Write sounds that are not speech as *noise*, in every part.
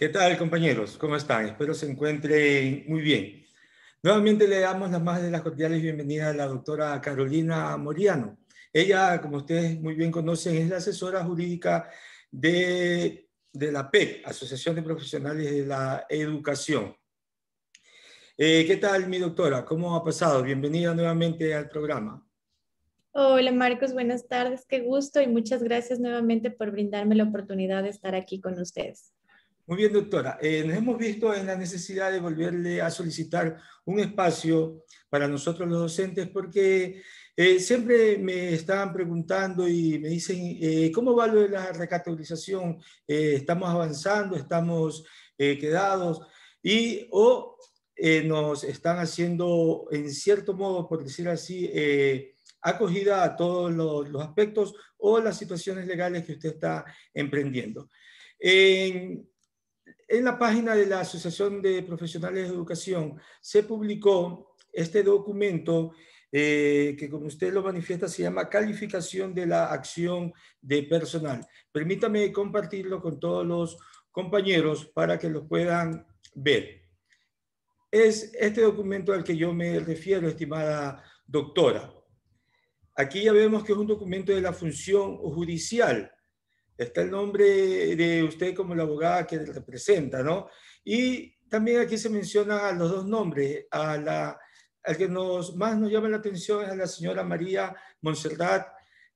¿Qué tal, compañeros? ¿Cómo están? Espero se encuentren muy bien. Nuevamente le damos las más de las cordiales bienvenidas a la doctora Carolina Moriano. Ella, como ustedes muy bien conocen, es la asesora jurídica de, la PEC, Asociación de Profesionales de la Educación. Eh, ¿Qué tal, mi doctora? ¿Cómo ha pasado? Bienvenida nuevamente al programa. Hola Marcos, buenas tardes, qué gusto y muchas gracias nuevamente por brindarme la oportunidad de estar aquí con ustedes. Muy bien, doctora. Eh, nos hemos visto en la necesidad de volverle a solicitar un espacio para nosotros los docentes porque eh, siempre me están preguntando y me dicen, eh, ¿cómo va lo de la recategorización? ¿Estamos avanzando? ¿Estamos quedados? Y o nos están haciendo, en cierto modo, por decir así, acogida a todos los, los aspectos o las situaciones legales que usted está emprendiendo. En, en la página de la Asociación de Profesionales de Educación se publicó este documento eh, que como usted lo manifiesta se llama calificación de la acción de personal. Permítame compartirlo con todos los compañeros para que lo puedan ver. Es este documento al que yo me refiero, estimada doctora. Aquí ya vemos que es un documento de la función judicial está el nombre de usted como la abogada que representa, ¿no? Y también aquí se menciona a los dos nombres, a la, al que nos, más nos llama la atención es a la señora María Monserrat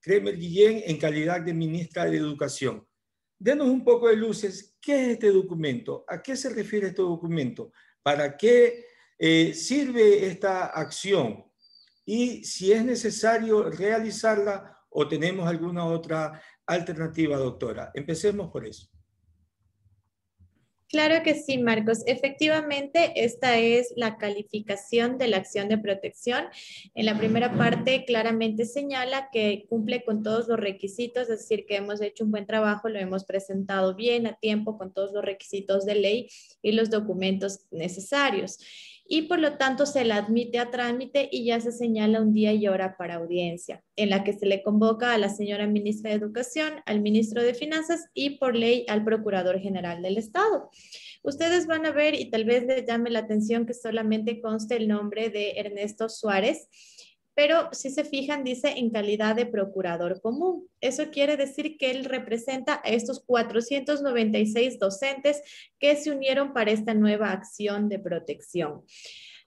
Kremer Guillén en calidad de ministra de Educación. Denos un poco de luces, ¿qué es este documento? ¿A qué se refiere este documento? ¿Para qué eh, sirve esta acción? Y si es necesario realizarla o tenemos alguna otra alternativa, doctora. Empecemos por eso. Claro que sí, Marcos. Efectivamente, esta es la calificación de la acción de protección. En la primera parte claramente señala que cumple con todos los requisitos, es decir, que hemos hecho un buen trabajo, lo hemos presentado bien a tiempo con todos los requisitos de ley y los documentos necesarios y por lo tanto se la admite a trámite y ya se señala un día y hora para audiencia, en la que se le convoca a la señora ministra de Educación, al ministro de Finanzas y por ley al Procurador General del Estado. Ustedes van a ver y tal vez les llame la atención que solamente conste el nombre de Ernesto Suárez pero si se fijan, dice en calidad de procurador común. Eso quiere decir que él representa a estos 496 docentes que se unieron para esta nueva acción de protección.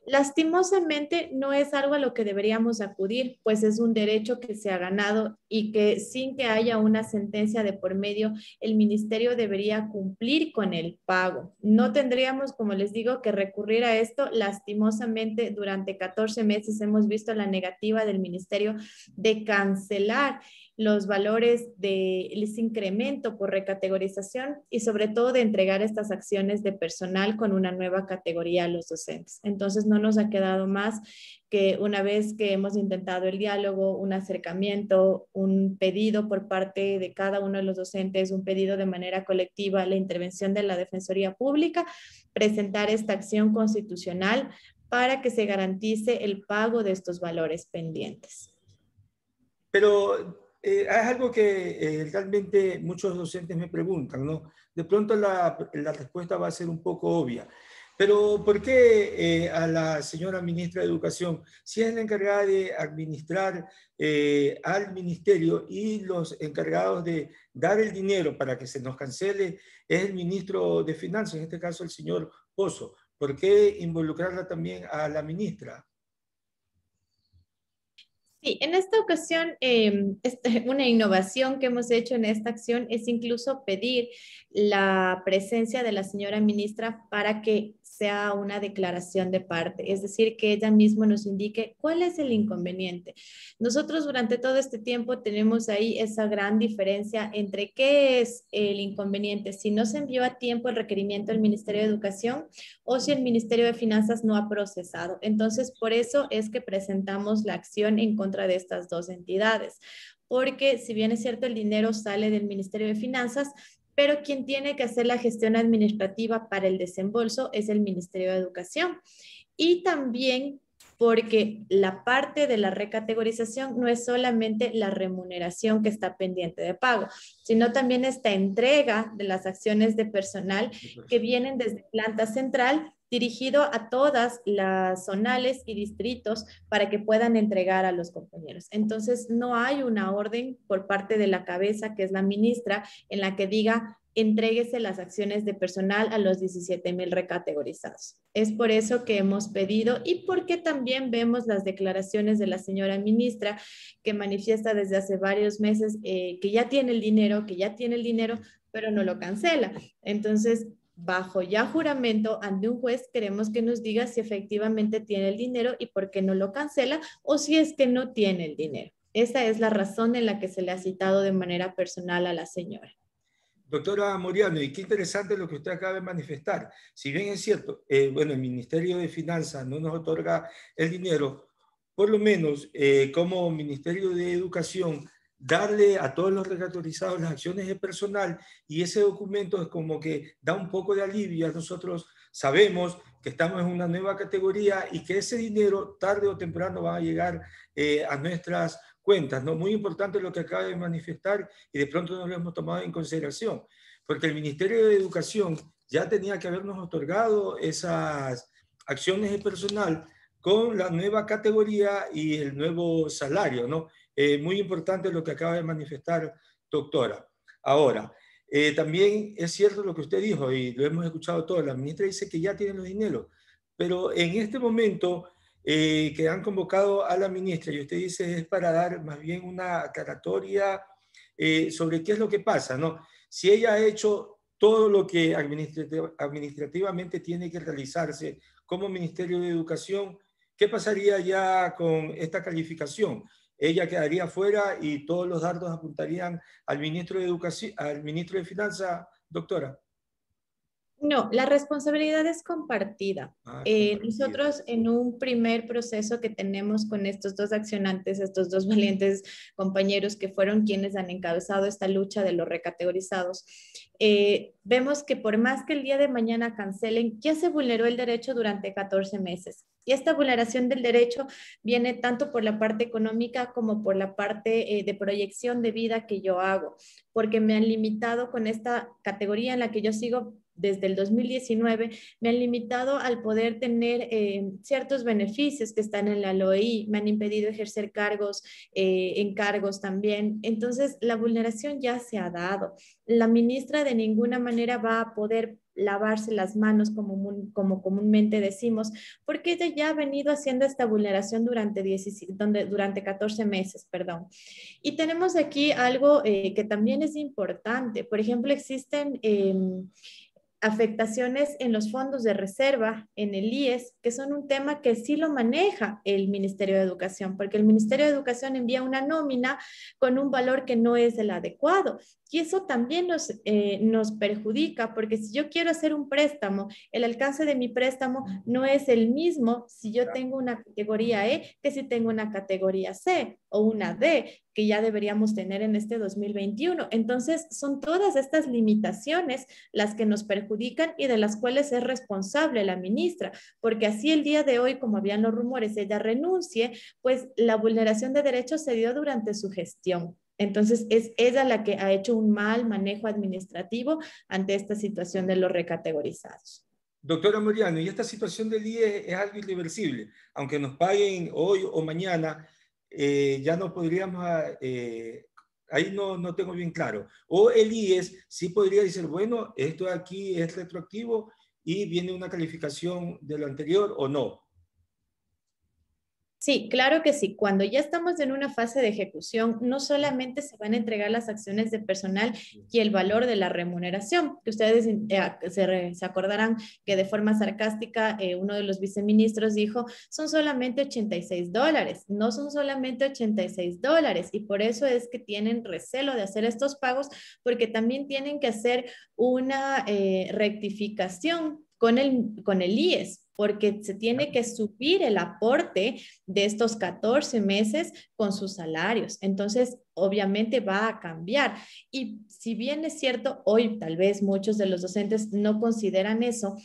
Lastimosamente no es algo a lo que deberíamos acudir, pues es un derecho que se ha ganado y que sin que haya una sentencia de por medio, el ministerio debería cumplir con el pago. No tendríamos, como les digo, que recurrir a esto. Lastimosamente, durante 14 meses hemos visto la negativa del ministerio de cancelar los valores de ese incremento por recategorización y sobre todo de entregar estas acciones de personal con una nueva categoría a los docentes. Entonces, no nos ha quedado más que una vez que hemos intentado el diálogo, un acercamiento, un pedido por parte de cada uno de los docentes, un pedido de manera colectiva, la intervención de la Defensoría Pública, presentar esta acción constitucional para que se garantice el pago de estos valores pendientes. Pero es eh, algo que eh, realmente muchos docentes me preguntan, ¿no? De pronto la, respuesta va a ser un poco obvia. Pero ¿por qué eh, a la señora ministra de Educación, si es la encargada de administrar eh, al ministerio y los encargados de dar el dinero para que se nos cancele es el ministro de Finanzas, en este caso el señor Pozo? ¿Por qué involucrarla también a la ministra? Sí, en esta ocasión, em, *laughs* una innovación que hemos hecho en esta acción es incluso pedir la presencia de la señora ministra para que sea una declaración de parte, es decir, que ella misma nos indique cuál es el inconveniente. Nosotros durante todo este tiempo tenemos ahí esa gran diferencia entre qué es el inconveniente, si no se envió a tiempo el requerimiento del Ministerio de Educación o si el Ministerio de Finanzas no ha procesado. Entonces, por eso es que presentamos la acción en contra de estas dos entidades porque si bien es cierto el dinero sale del Ministerio de Finanzas, pero quien tiene que hacer la gestión administrativa para el desembolso es el Ministerio de Educación. Y también porque la parte de la recategorización no es solamente la remuneración que está pendiente de pago, sino también esta entrega de las acciones de personal que vienen desde planta central dirigido a todas las zonales y distritos para que puedan entregar a los compañeros. Entonces, no hay una orden por parte de la cabeza, que es la ministra, en la que diga entréguese las acciones de personal a los 17 mil recategorizados. Es por eso que hemos pedido y porque también vemos las declaraciones de la señora ministra que manifiesta desde hace varios meses eh, que ya tiene el dinero, que ya tiene el dinero, pero no lo cancela. Entonces, bajo ya juramento ante un juez, queremos que nos diga si efectivamente tiene el dinero y por qué no lo cancela o si es que no tiene el dinero. Esa es la razón en la que se le ha citado de manera personal a la señora. Doctora Moriano, y qué interesante lo que usted acaba de manifestar. Si bien es cierto, eh, bueno, el Ministerio de Finanzas no nos otorga el dinero, por lo menos eh, como Ministerio de Educación darle a todos los regatorizados las acciones de personal y ese documento es como que da un poco de alivio. Nosotros sabemos que estamos en una nueva categoría y que ese dinero tarde o temprano va a llegar eh, a nuestras cuentas. ¿no? Muy importante lo que acaba de manifestar y de pronto no lo hemos tomado en consideración, porque el Ministerio de Educación ya tenía que habernos otorgado esas acciones de personal con la nueva categoría y el nuevo salario, ¿no? Eh, muy importante lo que acaba de manifestar, doctora. Ahora, eh, también es cierto lo que usted dijo y lo hemos escuchado todos. La ministra dice que ya tienen los dineros, pero en este momento eh, que han convocado a la ministra y usted dice es para dar más bien una aclaratoria sobre qué es lo que pasa, ¿no? Si ella ha hecho todo lo que administrativamente tiene que realizarse como Ministerio de Educación, ¿qué pasaría ya con esta calificación? ella quedaría fuera y todos los dardos apuntarían al ministro de Educación, al ministro de Finanzas, doctora. No, la responsabilidad es compartida. Ah, eh, nosotros en un primer proceso que tenemos con estos dos accionantes, estos dos *laughs* valientes compañeros que fueron quienes han encabezado esta lucha de los recategorizados, eh, vemos que por más que el día de mañana cancelen, ya se vulneró el derecho durante 14 meses. Y esta vulneración del derecho viene tanto por la parte económica como por la parte eh, de proyección de vida que yo hago, porque me han limitado con esta categoría en la que yo sigo desde el 2019 me han limitado al poder tener eh, ciertos beneficios que están en la LOEI, me han impedido ejercer cargos, eh, encargos también. Entonces, la vulneración ya se ha dado. La ministra de ninguna manera va a poder lavarse las manos, como, como comúnmente decimos, porque ella ya ha venido haciendo esta vulneración durante, donde, durante 14 meses. Perdón. Y tenemos aquí algo eh, que también es importante. Por ejemplo, existen... Em, afectaciones en los fondos de reserva, en el IES, que son un tema que sí lo maneja el Ministerio de Educación, porque el Ministerio de Educación envía una nómina con un valor que no es el adecuado. Y eso también nos, eh, nos perjudica, porque si yo quiero hacer un préstamo, el alcance de mi préstamo no es el mismo si yo tengo una categoría E que si tengo una categoría C o una D, que ya deberíamos tener en este 2021. Entonces, son todas estas limitaciones las que nos perjudican y de las cuales es responsable la ministra, porque así el día de hoy, como habían los rumores, ella renuncie, pues la vulneración de derechos se dio durante su gestión. Entonces, es ella la que ha hecho un mal manejo administrativo ante esta situación de los recategorizados. Doctora Moriano, y esta situación del IES es algo irreversible. Aunque nos paguen hoy o mañana, eh, ya no podríamos, ah, eh, ahí no, no tengo bien claro. O el IES sí podría decir, bueno, esto aquí es retroactivo y viene una calificación de lo anterior o no. Sí, claro que sí. Cuando ya estamos en una fase de ejecución, no solamente se van a entregar las acciones de personal y el valor de la remuneración, que ustedes eh, se, acordarán que de forma sarcástica eh, uno de los viceministros dijo, son solamente 86 dólares, no son solamente 86 dólares y por eso es que tienen recelo de hacer estos pagos porque también tienen que hacer una eh, rectificación con el, con el IES porque se tiene que subir el aporte de estos 14 meses con sus salarios. Entonces, obviamente va a cambiar. Y si bien es cierto, hoy tal vez muchos de los docentes no consideran eso,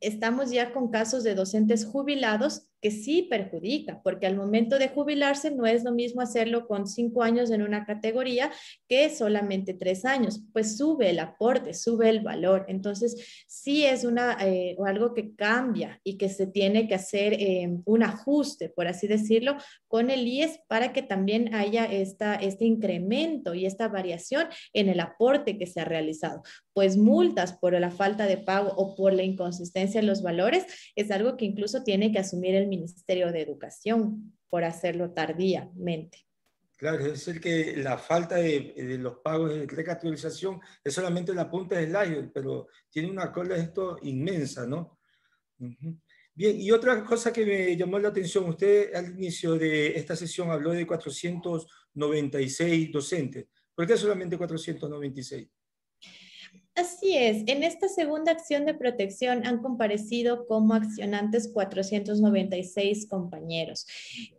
estamos ya con casos de docentes jubilados que sí perjudica, porque al momento de jubilarse no es lo mismo hacerlo con cinco años en una categoría que solamente tres años, pues sube el aporte, sube el valor. Entonces, sí es una, eh, algo que cambia y que se tiene que hacer eh, un ajuste, por así decirlo, con el IES para que también haya esta, este incremento y esta variación en el aporte que se ha realizado. Pues multas por la falta de pago o por la inconsistencia en los valores es algo que incluso tiene que asumir el Ministerio de Educación por hacerlo tardíamente. Claro, es decir, que la falta de, los pagos de recapitalización es solamente la punta del iceberg, pero tiene una cola esto inmensa, ¿no? Bien, y otra cosa que me llamó la atención, usted al inicio de esta sesión habló de 496 docentes. ¿Por qué solamente 496? Así es, en esta segunda acción de protección han comparecido como accionantes 496 compañeros.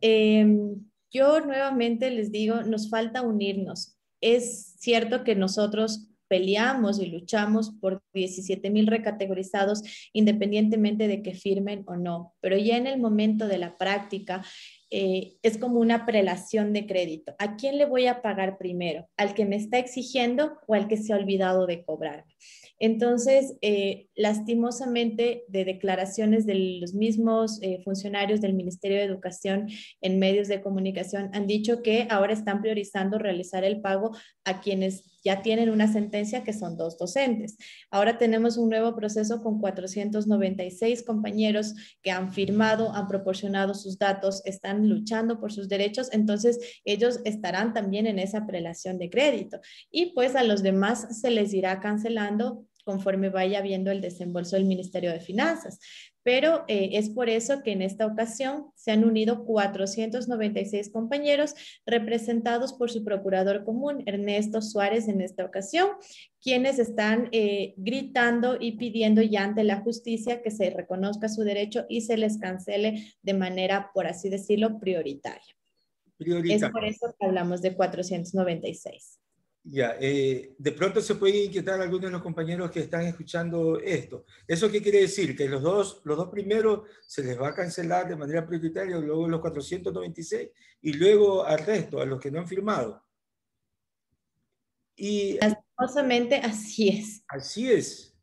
Em, yo nuevamente les digo, nos falta unirnos. Es cierto que nosotros peleamos y luchamos por 17 mil recategorizados independientemente de que firmen o no, pero ya en el momento de la práctica, eh, es como una prelación de crédito. ¿A quién le voy a pagar primero? ¿Al que me está exigiendo o al que se ha olvidado de cobrar? Entonces, eh, lastimosamente, de declaraciones de los mismos eh, funcionarios del Ministerio de Educación en medios de comunicación han dicho que ahora están priorizando realizar el pago a quienes ya tienen una sentencia que son dos docentes. Ahora tenemos un nuevo proceso con 496 compañeros que han firmado, han proporcionado sus datos, están luchando por sus derechos, entonces ellos estarán también en esa prelación de crédito. Y pues a los demás se les irá cancelando conforme vaya viendo el desembolso del Ministerio de Finanzas pero eh, es por eso que en esta ocasión se han unido 496 compañeros representados por su procurador común, Ernesto Suárez, en esta ocasión, quienes están eh, gritando y pidiendo ya ante la justicia que se reconozca su derecho y se les cancele de manera, por así decirlo, prioritaria. prioritaria. Es por eso que hablamos de 496. Ya, eh, de pronto se puede inquietar algunos de los compañeros que están escuchando esto. ¿Eso qué quiere decir? Que los dos, los dos primeros se les va a cancelar de manera prioritaria, luego los 496 y luego al resto, a los que no han firmado. Y. así es. Así es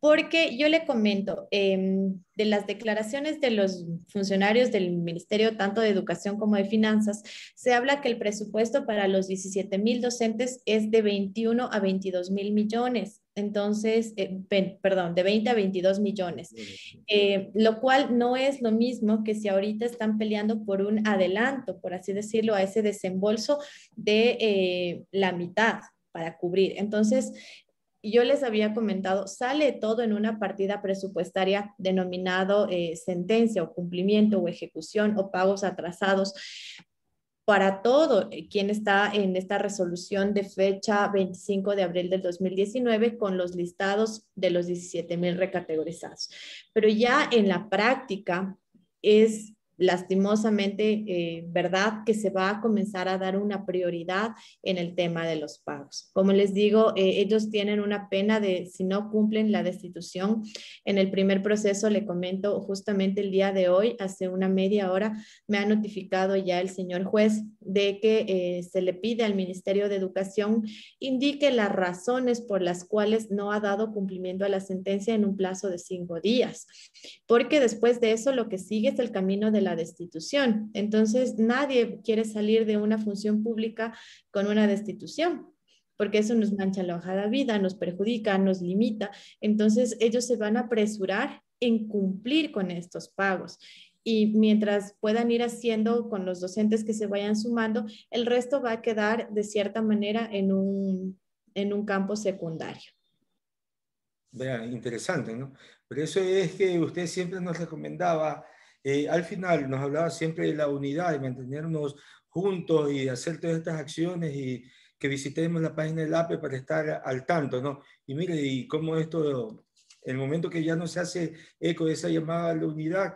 porque yo le comento, em, de las declaraciones de los funcionarios del Ministerio tanto de Educación como de Finanzas, se habla que el presupuesto para los 17 mil docentes es de 21 a 22 mil millones, entonces, eh, perdón, de 20 a 22 millones, eh, lo cual no es lo mismo que si ahorita están peleando por un adelanto, por así decirlo, a ese desembolso de eh, la mitad para cubrir. Entonces, yo les había comentado, sale todo en una partida presupuestaria denominado eh, sentencia o cumplimiento o ejecución o pagos atrasados. Para todo eh, quien está en esta resolución de fecha 25 de abril del 2019 con los listados de los 17.000 mil recategorizados. Pero ya en la práctica es lastimosamente, eh, ¿verdad? Que se va a comenzar a dar una prioridad en el tema de los pagos. Como les digo, eh, ellos tienen una pena de si no cumplen la destitución. En el primer proceso, le comento, justamente el día de hoy, hace una media hora, me ha notificado ya el señor juez de que eh, se le pide al Ministerio de Educación indique las razones por las cuales no ha dado cumplimiento a la sentencia en un plazo de cinco días. Porque después de eso, lo que sigue es el camino de la la destitución. Entonces, nadie quiere salir de una función pública con una destitución porque eso nos mancha la hoja de vida, nos perjudica, nos limita. Entonces, ellos se van a apresurar en cumplir con estos pagos y mientras puedan ir haciendo con los docentes que se vayan sumando, el resto va a quedar de cierta manera en un, en un campo secundario. interesante, ¿no? Por eso es que usted siempre nos recomendaba eh, al final nos hablaba siempre de la unidad, de mantenernos juntos y hacer todas estas acciones y que visitemos la página del APE para estar al tanto, ¿no? Y mire, y cómo esto, el momento que ya no se hace eco de esa llamada a la unidad,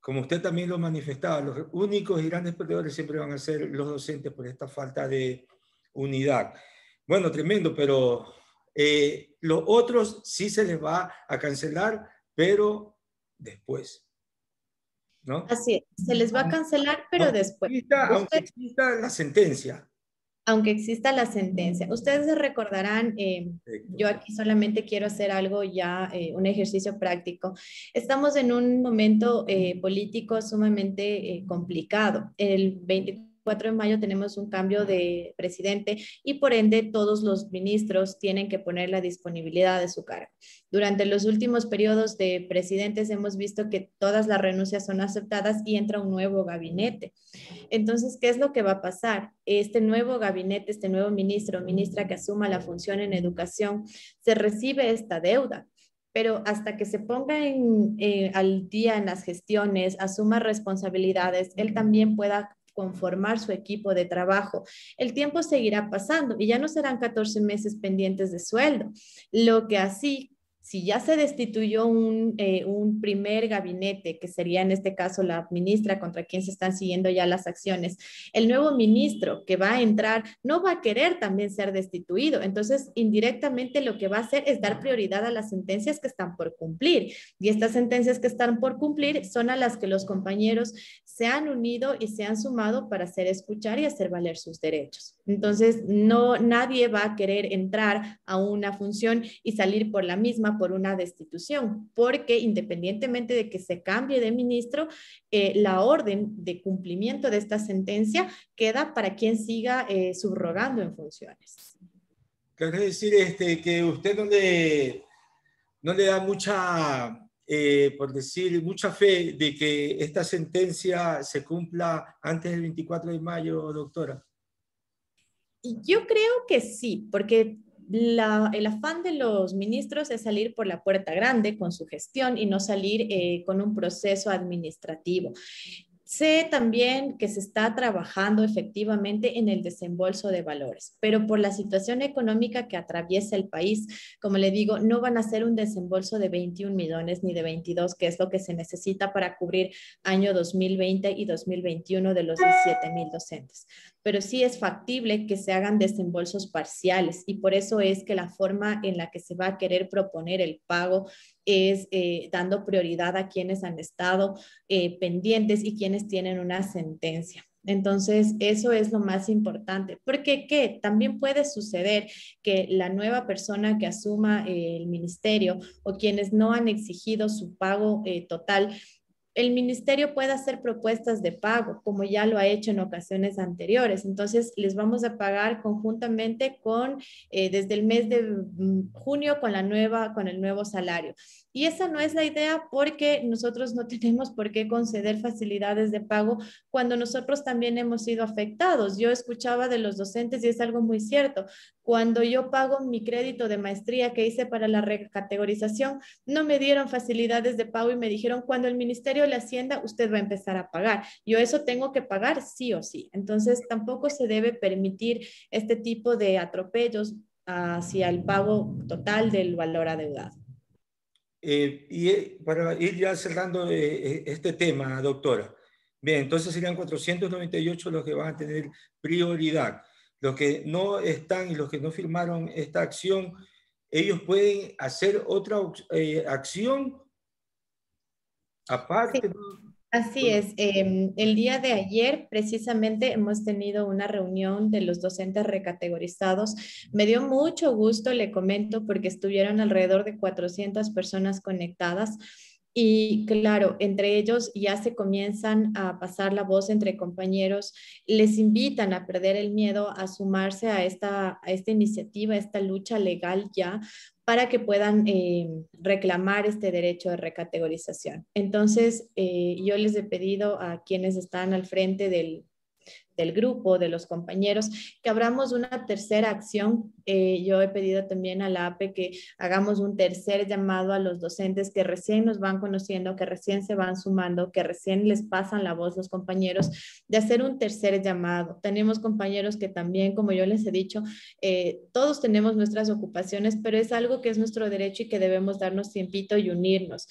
como usted también lo manifestaba, los únicos y grandes perdedores siempre van a ser los docentes por esta falta de unidad. Bueno, tremendo, pero eh, los otros sí se les va a cancelar, pero después. Así es, se les va a cancelar, pero después. aunque exista la sentencia. Aunque exista la sentencia. Ustedes se recordarán, eh, yo aquí solamente quiero hacer algo ya, eh, un ejercicio práctico. Estamos en un momento eh, político sumamente complicado. El 24 4 de mayo tenemos un cambio de presidente y por ende todos los ministros tienen que poner la disponibilidad de su cara. Durante los últimos periodos de presidentes hemos visto que todas las renuncias son aceptadas y entra un nuevo gabinete. Entonces, ¿qué es lo que va a pasar? Este nuevo gabinete, este nuevo ministro ministra que asuma la función en educación, se recibe esta deuda pero hasta que se ponga en, eh, al día en las gestiones, asuma responsabilidades, él también pueda conformar su equipo de trabajo. El tiempo seguirá pasando y ya no serán 14 meses pendientes de sueldo, lo que así si ya se destituyó un, eh, un, primer gabinete, que sería en este caso la ministra contra quien se están siguiendo ya las acciones, el nuevo ministro que va a entrar no va a querer también ser destituido. Entonces, indirectamente lo que va a hacer es dar prioridad a las sentencias que están por cumplir. Y estas sentencias que están por cumplir son a las que los compañeros se han unido y se han sumado para hacer escuchar y hacer valer sus derechos. Entonces, no, nadie va a querer entrar a una función y salir por la misma por una destitución, porque independientemente de que se cambie de ministro, eh, la orden de cumplimiento de esta sentencia queda para quien siga eh, subrogando en funciones. Quiero decir este, que usted no le, no le da mucha, eh, por decir, mucha fe de que esta sentencia se cumpla antes del 24 de mayo, doctora. Yo creo que sí, porque el afán de los ministros es salir por la puerta grande con su gestión y no salir eh, con un proceso administrativo. Sé también que se está trabajando efectivamente en el desembolso de valores, pero por la situación económica que atraviesa el país, como le digo, no van a ser un desembolso de 21 millones ni de 22, que es lo que se necesita para cubrir año 2020 y 2021 de los 17 mil docentes. Pero sí es factible que se hagan desembolsos parciales y por eso es que la forma en la que se va a querer proponer el pago es eh, dando prioridad a quienes han estado eh, pendientes y quienes tienen una sentencia. Entonces, eso es lo más importante, porque ¿qué? también puede suceder que la nueva persona que asuma eh, el ministerio o quienes no han exigido su pago total el ministerio puede hacer propuestas de pago, como ya lo ha hecho en ocasiones anteriores. Entonces, les vamos a pagar conjuntamente con, eh, desde el mes de mm, junio, con, la nueva, con el nuevo salario. Y esa no es la idea porque nosotros no *laughs* tenemos por qué conceder facilidades de pago cuando nosotros también hemos sido afectados. Yo escuchaba de los docentes y es algo muy cierto. Cuando yo pago mi crédito de maestría que hice para la recategorización, no me dieron facilidades de pago y me dijeron, cuando el Ministerio de Hacienda, usted va a empezar a pagar. Yo eso tengo que pagar sí o sí. Entonces, tampoco se debe permitir este tipo de atropellos hacia el pago total del valor adeudado. Eh, y eh, para ir ya cerrando eh, este tema, doctora. Bien, entonces serían 498 los que van a tener prioridad. Los que no están y los que no firmaron esta acción, ellos pueden hacer otra acción aparte. Sí. Así es. Em, el día de ayer precisamente hemos tenido una reunión de los docentes recategorizados. Me dio mucho gusto, le comento, porque estuvieron alrededor de 400 personas conectadas. Y claro, entre ellos ya se comienzan a pasar la voz entre compañeros, les invitan a perder el miedo, a sumarse a esta, a esta iniciativa, a esta lucha legal ya, para que puedan eh, reclamar este derecho de recategorización. Entonces, eh, yo les he pedido a quienes están al frente del, del grupo, de los compañeros, que abramos una tercera acción. Eh, yo he pedido también a la APE que hagamos un tercer llamado a los docentes que recién nos van conociendo, que recién se van sumando, que recién les pasan la voz los compañeros, de hacer un tercer llamado. Tenemos compañeros que también, como yo les he dicho, eh, todos tenemos nuestras ocupaciones, pero es algo que es nuestro derecho y que debemos darnos tiempito y unirnos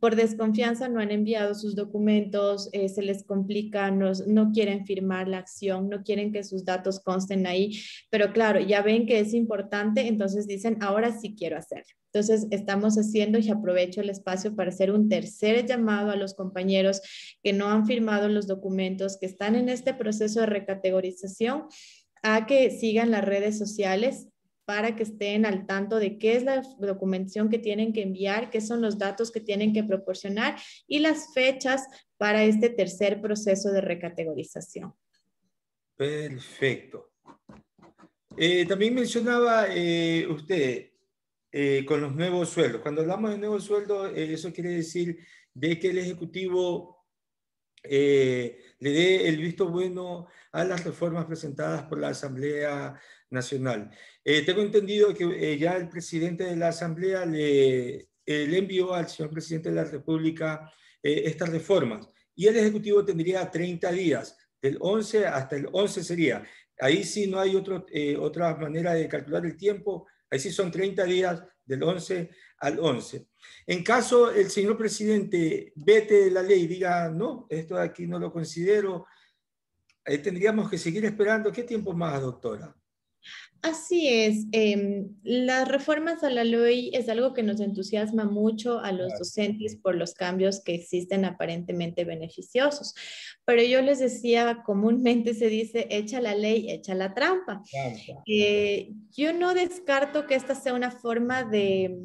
por desconfianza no han enviado sus documentos, eh, se les complica, no, no, quieren firmar la acción, no quieren que sus datos consten ahí, pero claro, ya ven que es importante, entonces dicen, ahora sí quiero hacerlo. Entonces estamos haciendo y aprovecho el espacio para hacer un tercer llamado a los compañeros que no han firmado los documentos, que están en este proceso de recategorización a que sigan las redes sociales para que estén al tanto de qué es la documentación que tienen que enviar, qué son los datos que tienen que proporcionar y las fechas para este tercer proceso de recategorización. Perfecto. Eh, también mencionaba eh, usted eh, con los nuevos sueldos. Cuando hablamos de nuevos sueldos, eso quiere decir de que el Ejecutivo eh, le dé el visto bueno a las reformas presentadas por la Asamblea Nacional. Eh, tengo entendido que eh, ya el presidente de la Asamblea le, envió al señor presidente de la República estas reformas y el Ejecutivo tendría 30 días, del 11 hasta el 11 sería. Ahí sí no hay otro, otra manera de calcular el tiempo, ahí sí son 30 días del 11 al 11. En caso el señor presidente vete de la ley, diga, no, esto aquí no lo considero, eh, tendríamos que seguir esperando. ¿Qué tiempo más, doctora? Así es, em, las reformas a la ley es algo que nos entusiasma mucho a los docentes por los cambios que existen aparentemente beneficiosos. Pero yo les decía, comúnmente se dice, echa la ley, echa la trampa. Eh, yo no descarto que esta sea una forma de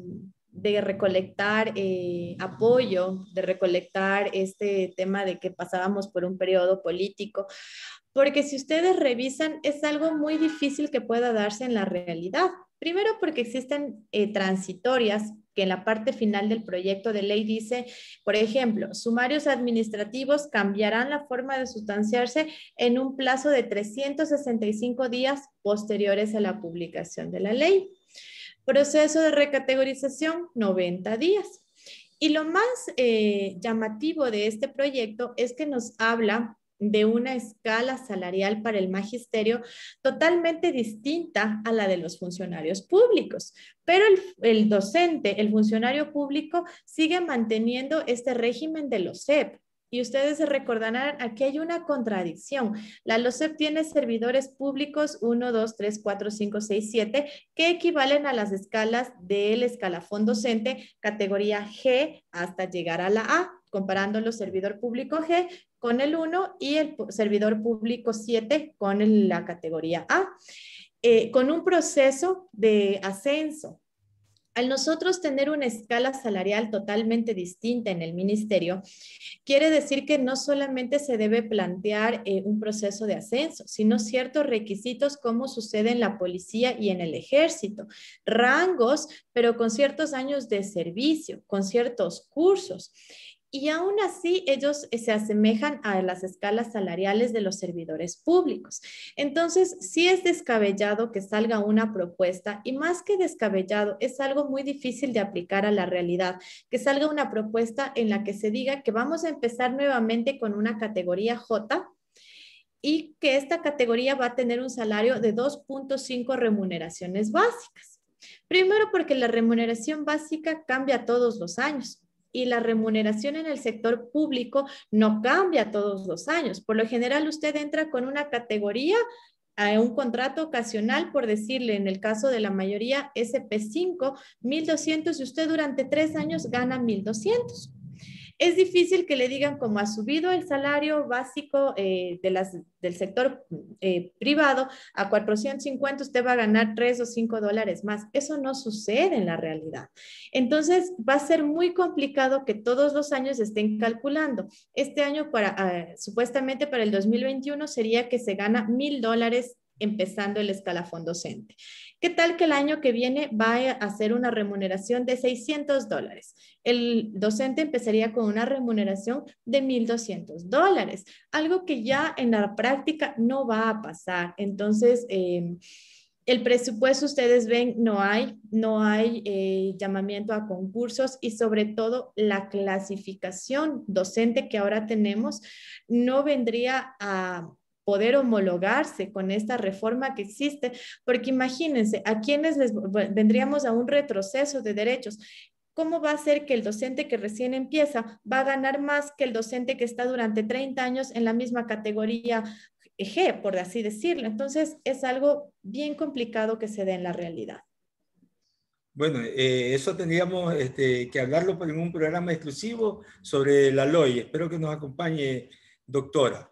de recolectar eh, apoyo, de recolectar este tema de que pasábamos por un periodo político, porque si ustedes revisan, es algo muy difícil que pueda darse en la realidad. Primero porque existen eh, transitorias que en la parte final del proyecto de ley dice, por ejemplo, sumarios administrativos cambiarán la forma de sustanciarse en un plazo de 365 días posteriores a la publicación de la ley. Proceso de recategorización, 90 días. Y lo más eh, llamativo de este proyecto es que nos habla de una escala salarial para el magisterio totalmente distinta a la de los funcionarios públicos. Pero el, el docente, el funcionario público, sigue manteniendo este régimen de los CEP, y ustedes recordarán, aquí hay una contradicción. La LOSEP tiene servidores públicos 1, 2, 3, 4, 5, 6, 7, que equivalen a las escalas del escalafón docente, categoría G hasta llegar a la A, comparando los servidor público G con el 1 y el servidor público 7 con la categoría A, eh, con un proceso de ascenso al nosotros tener una escala salarial totalmente distinta en el ministerio, quiere decir que no solamente se debe plantear eh, un proceso de ascenso, sino ciertos requisitos como sucede en la policía y en el ejército, rangos, pero con ciertos años de servicio, con ciertos cursos y aún así ellos eh, se asemejan a las escalas salariales de los servidores públicos. Entonces, sí es descabellado que salga una propuesta y más que descabellado, es algo muy difícil de aplicar a la realidad, que salga una propuesta en la que se diga que vamos a empezar nuevamente con una categoría J y que esta categoría va a tener un salario de 2.5 remuneraciones básicas. Primero porque la remuneración básica cambia todos los años y la remuneración en el sector público no cambia todos los años. Por lo general, usted entra con una categoría a eh, un contrato ocasional, por decirle, en el caso de la mayoría, SP5, 1.200 y usted durante tres años gana 1.200. Es difícil que le digan como ha subido el salario básico eh, de las, del sector eh, privado a 450, usted va a ganar 3 o 5 dólares más. Eso no sucede en la realidad. Entonces, va a ser muy complicado que todos los años estén calculando. Este año, para, ah, supuestamente para el 2021, sería que se gana 1.000 dólares empezando el escalafón docente. ¿Qué tal que el año que viene va a ser una remuneración de 600 dólares? el docente empezaría con una remuneración de 1.200 dólares, algo que ya en la práctica no va a pasar. Entonces, em, el presupuesto, ustedes ven, no hay, no hay eh, llamamiento a concursos y sobre todo la clasificación docente que ahora tenemos no vendría a poder homologarse con esta reforma que existe, porque imagínense a quienes les vendríamos a un retroceso de derechos. ¿cómo va a ser que el docente que recién empieza va a ganar más que el docente que está durante 30 años en la misma categoría G, por así decirlo? Entonces, es algo bien complicado que se dé en la realidad. Bueno, eh, eso tendríamos este, que hablarlo en un programa exclusivo sobre la LOI. Espero que nos acompañe, doctora.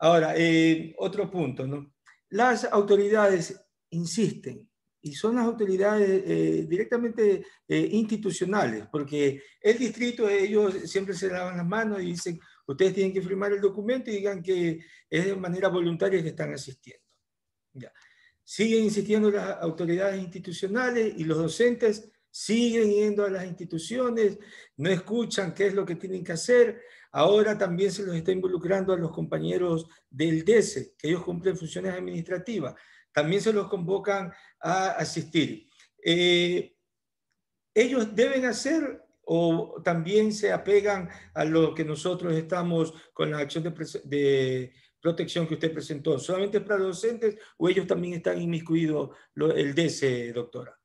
Ahora, eh, otro punto, ¿no? Las autoridades insisten y son las autoridades eh, directamente eh, institucionales, porque el distrito, ellos siempre se lavan las manos y dicen, ustedes tienen que firmar el documento y digan que es de manera voluntaria que están asistiendo. Siguen insistiendo las autoridades institucionales y los docentes siguen yendo a las instituciones, no escuchan qué es lo que tienen que hacer. Ahora también se los está involucrando a los compañeros del DESE, e, que ellos cumplen funciones administrativas también se los convocan a asistir. Eh, ellos deben hacer o también se apegan a lo que nosotros estamos con la acción de, protección que usted presentó? ¿Solamente para docentes o ellos también están inmiscuidos el DC, e, doctora?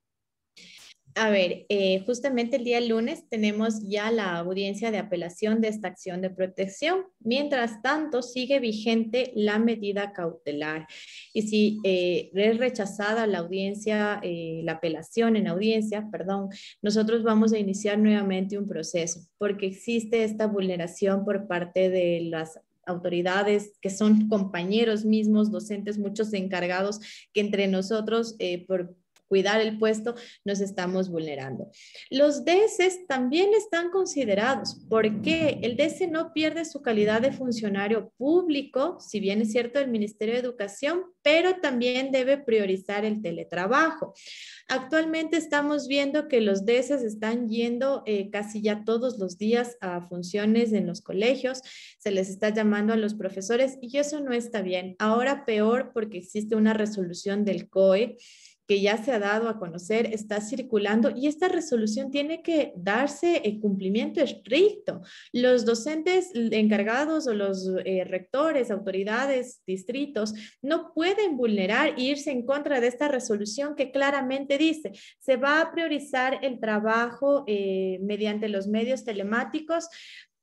A ver, eh, justamente el día lunes tenemos ya la audiencia de apelación de esta acción de protección. Mientras tanto, sigue vigente la medida cautelar. Y si eh, es rechazada la audiencia, eh, la apelación en audiencia, perdón, nosotros vamos a iniciar nuevamente un proceso porque existe esta vulneración por parte de las autoridades que son compañeros mismos, docentes, muchos encargados que entre nosotros por cuidar el puesto, nos estamos vulnerando. Los DS también están considerados porque el DS no pierde su calidad de funcionario público, si bien es cierto el Ministerio de Educación, pero también debe priorizar el teletrabajo. Actualmente estamos viendo que los DS están yendo eh, casi ya todos los días a funciones en los colegios, se les está llamando a los profesores y eso no está bien. Ahora peor porque existe una resolución del COE que ya se ha dado a conocer, está circulando y esta resolución tiene que darse el cumplimiento estricto. Los docentes encargados o los eh, rectores, autoridades, distritos, no pueden vulnerar e irse en contra de esta resolución que claramente dice, se va a priorizar el trabajo eh, mediante los medios telemáticos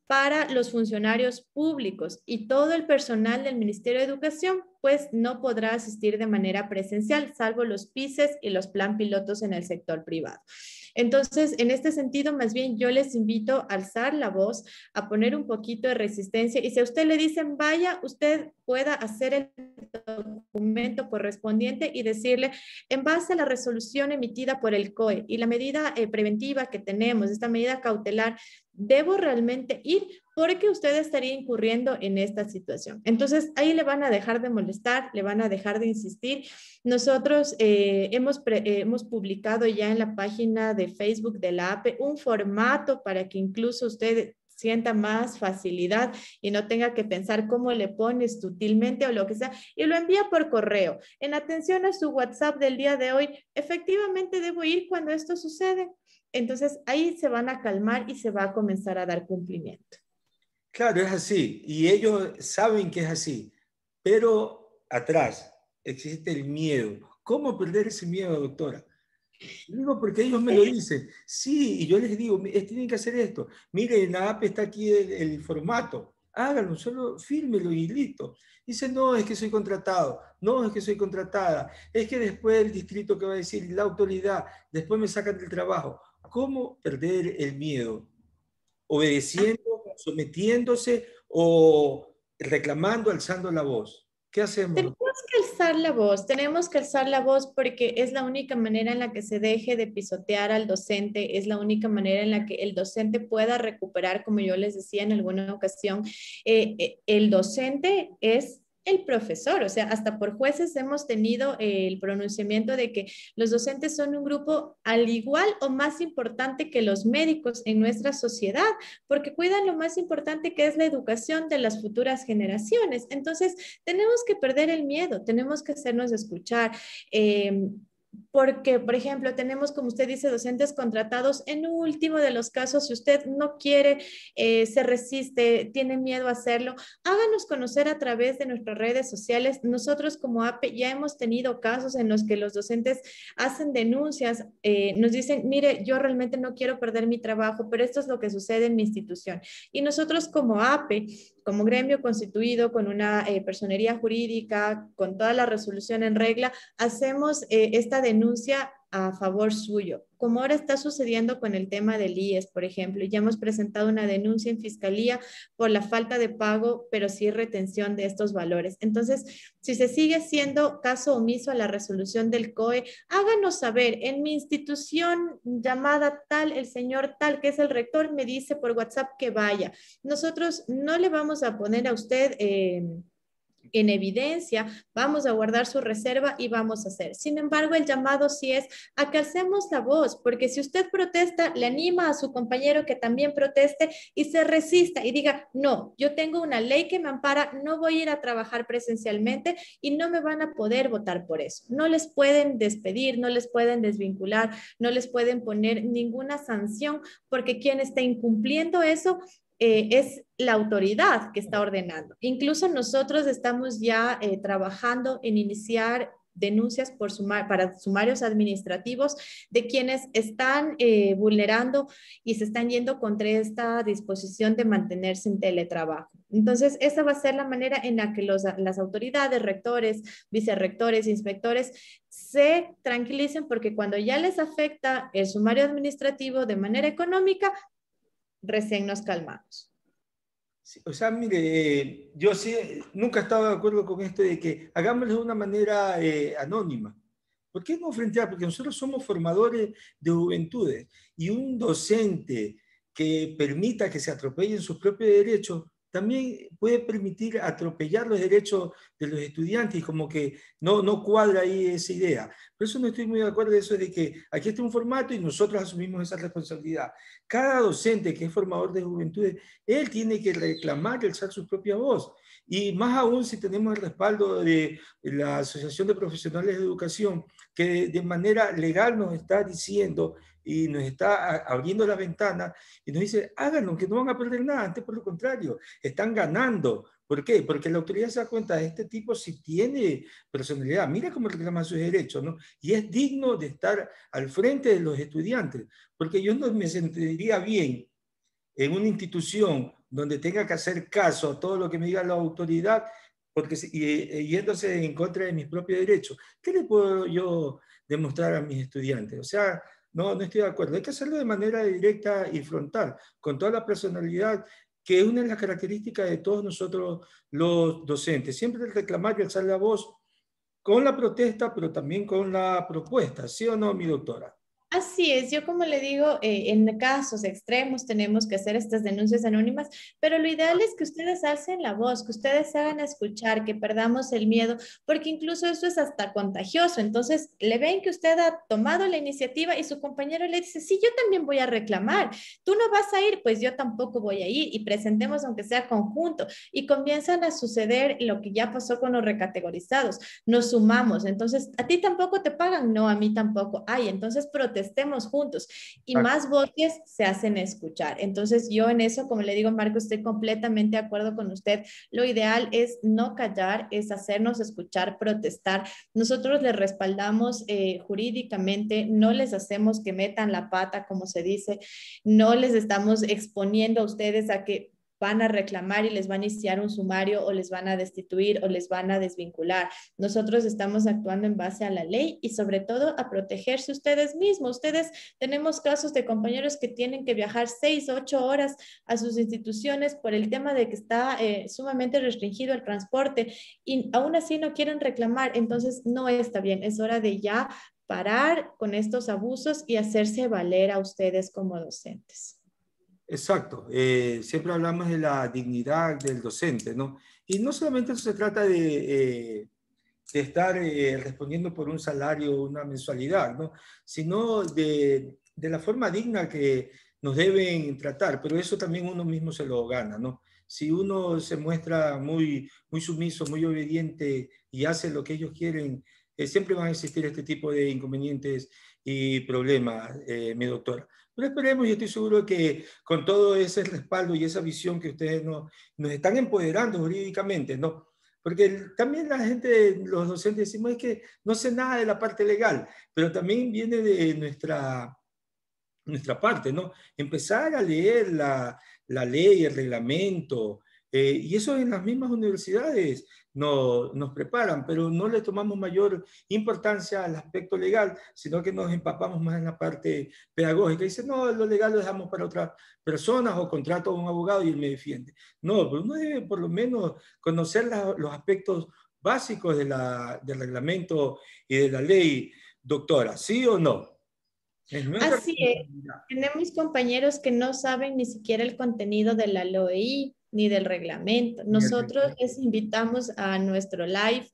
para los funcionarios públicos y todo el personal del Ministerio de Educación, pues no podrá asistir de manera presencial, salvo los PICES y los plan pilotos en el sector privado. Entonces, en este sentido, más bien yo les invito a alzar la voz, a poner un poquito de resistencia y si a usted le dicen vaya, usted pueda hacer el documento correspondiente y decirle, en base a la resolución emitida por el COE y la medida eh, preventiva que tenemos, esta medida cautelar ¿Debo realmente ir? Porque usted estaría incurriendo en esta situación. Entonces, ahí le van a dejar de molestar, le van a dejar de insistir. Nosotros eh, hemos, eh, hemos publicado ya en la página de Facebook de la APE un formato para que incluso usted sienta más facilidad y no tenga que pensar cómo le pones sutilmente o lo que sea, y lo envía por correo. En atención a su WhatsApp del día de hoy, efectivamente debo ir cuando esto sucede. Entonces ahí se van a calmar y se va a comenzar a dar cumplimiento. Claro, es así. Y ellos saben que es así. Pero atrás existe el miedo. ¿Cómo perder ese miedo, doctora? Digo, porque ellos me lo eh, dicen. Sí, y yo les digo, eh, tienen que hacer esto. miren, en la app está aquí el, formato. Háganlo, solo fírmelo y listo. Dice, no, es que soy contratado. No, es que soy contratada. Es que después el distrito que va a decir la autoridad, después me sacan del trabajo. ¿Cómo perder el miedo? ¿Obedeciendo, sometiéndose o reclamando, alzando la voz? ¿Qué hacemos? Tenemos que alzar la voz, tenemos que alzar la voz porque es la única manera en la que se deje de pisotear al docente, es la única manera en la que el docente pueda recuperar, como yo les decía en alguna ocasión, eh, eh, el docente es el profesor. O sea, hasta por jueces hemos tenido el pronunciamiento de que los docentes son un grupo al igual o más importante que los médicos en nuestra sociedad, porque cuidan lo más importante que es la educación de las futuras generaciones. Entonces, tenemos que perder el miedo, tenemos que hacernos escuchar. Eh, porque, por ejemplo, tenemos, como usted dice, docentes contratados. En último de los casos, si usted no quiere, eh, se resiste, tiene miedo a hacerlo, háganos conocer a través de nuestras redes sociales. Nosotros como APE ya hemos tenido casos en los que los docentes hacen denuncias, eh, nos dicen, mire, yo realmente no quiero perder mi trabajo, pero esto es lo que sucede en mi institución. Y nosotros como APE como gremio constituido con una eh, personería jurídica, con toda la resolución en regla, hacemos eh, esta denuncia favor suyo, como ahora está sucediendo con el tema del IES, por ejemplo, ya hemos presentado una denuncia en fiscalía por la falta de pago, pero sí retención de estos valores. Entonces, si se sigue siendo caso omiso a la resolución del COE, háganos saber, en mi institución llamada tal, el señor tal, que es el rector, me dice por WhatsApp que vaya. Nosotros no le vamos a poner a usted... Eh, en evidencia, vamos a guardar su reserva y vamos a hacer. Sin embargo, el llamado sí es a que la voz, porque si usted protesta, le anima a su compañero que también proteste y se resista y diga, no, yo tengo una ley que me ampara, no voy a ir a trabajar presencialmente y no me van a poder votar por eso. No les pueden despedir, no les pueden desvincular, no les pueden poner ninguna sanción, porque quien está incumpliendo eso eh, es la autoridad que está ordenando. Incluso nosotros estamos ya eh, trabajando en iniciar denuncias por para sumarios administrativos de quienes están eh, vulnerando y se están yendo contra esta disposición de mantenerse en teletrabajo. Entonces, esa va a ser la manera en la que las autoridades, rectores, vicerrectores, inspectores se tranquilicen porque cuando ya les afecta el sumario administrativo de manera económica, recién nos calmamos. o sea, mire, eh, yo sí, nunca estado de acuerdo con esto de que hagámoslo de una manera eh, anónima. ¿Por qué no frente a? Porque nosotros somos formadores de juventudes y un docente que permita que se atropellen sus propios derechos también puede permitir atropellar los derechos de los estudiantes como que no, no cuadra ahí esa idea. Por eso no estoy muy de acuerdo de eso de que aquí está un formato y nosotros asumimos esa responsabilidad. Cada docente que es formador de juventudes, él tiene que reclamar y alzar su propia voz. Y más aún si tenemos el respaldo de la Asociación de Profesionales de Educación, que de manera legal nos está diciendo y nos está abriendo la ventana y nos dice, háganlo, que no van a perder nada, antes por lo contrario, están ganando. ¿Por qué? Porque la autoridad se da cuenta de este tipo si tiene personalidad, mira cómo reclama sus derechos, ¿no? Y es digno de estar al frente de los estudiantes, porque yo no me sentiría bien en una institución donde tenga que hacer caso a todo lo que me diga la autoridad, porque y, eh, yéndose en contra de mis propios derechos. ¿Qué le puedo yo demostrar a mis estudiantes? O sea, no, no estoy de acuerdo. Hay que hacerlo de manera directa y frontal, con toda la personalidad que es una de las características de todos nosotros los docentes. Siempre el reclamar y alzar la voz con la protesta, pero también con la propuesta, ¿sí o no, mi doctora? Así es, yo como le digo, eh, en casos extremos tenemos que hacer estas denuncias anónimas, pero lo ideal es que ustedes alcen la voz, que ustedes se hagan escuchar, que perdamos el miedo, porque incluso eso es hasta contagioso. Entonces, le ven que usted ha tomado la iniciativa y su compañero le dice, sí, yo también voy a reclamar, tú no vas a ir, pues yo tampoco voy a ir y presentemos aunque sea conjunto y comienzan a suceder lo que ya pasó con los recategorizados, nos sumamos, entonces, a ti tampoco te pagan, no, a mí tampoco, ay, entonces, pero estemos juntos y más voces se hacen escuchar. Entonces yo en eso, como le digo, Marco, estoy completamente de acuerdo con usted. Lo ideal es no callar, es hacernos escuchar, protestar. Nosotros les respaldamos eh, jurídicamente, no les hacemos que metan la pata, como se dice, no les estamos exponiendo a ustedes a que van a reclamar y les van a iniciar un sumario o les van a destituir o les van a desvincular. Nosotros estamos actuando en base a la ley y sobre todo a protegerse ustedes mismos. Ustedes tenemos casos de compañeros que tienen que viajar seis, ocho horas a sus instituciones por el tema de que está eh, sumamente restringido el transporte y aún así no quieren reclamar. Entonces no está bien. Es hora de ya parar con estos abusos y hacerse valer a ustedes como docentes. Exacto. Eh, siempre hablamos de la dignidad del docente, ¿no? Y no solamente se trata de, eh, estar eh, respondiendo por un salario, una mensualidad, ¿no? Sino de, de, la forma digna que nos deben tratar, pero eso también uno mismo se lo gana, ¿no? Si uno se muestra muy, muy sumiso, muy obediente y hace lo que ellos quieren, siempre van a existir este tipo de inconvenientes y problemas, mi doctora. Pero esperemos y estoy seguro que con todo ese respaldo y esa visión que ustedes nos, nos están empoderando jurídicamente, ¿no? Porque también la gente, los docentes decimos es que no sé nada de la parte legal, pero también viene de nuestra, nuestra parte, ¿no? Empezar a leer la, la ley, el reglamento, eh, y eso en las mismas universidades no, nos preparan, pero no le tomamos mayor importancia al aspecto legal, sino que nos empapamos más en la parte pedagógica. Dice, no, lo legal lo dejamos para otras personas o contrato a un abogado y él me defiende. No, pero uno debe por lo menos conocer los aspectos básicos del reglamento y de la ley. Doctora, ¿sí o no? Así es. Tenemos compañeros que no saben ni siquiera el contenido de la LOEI, ni del reglamento. Nosotros les invitamos a nuestro live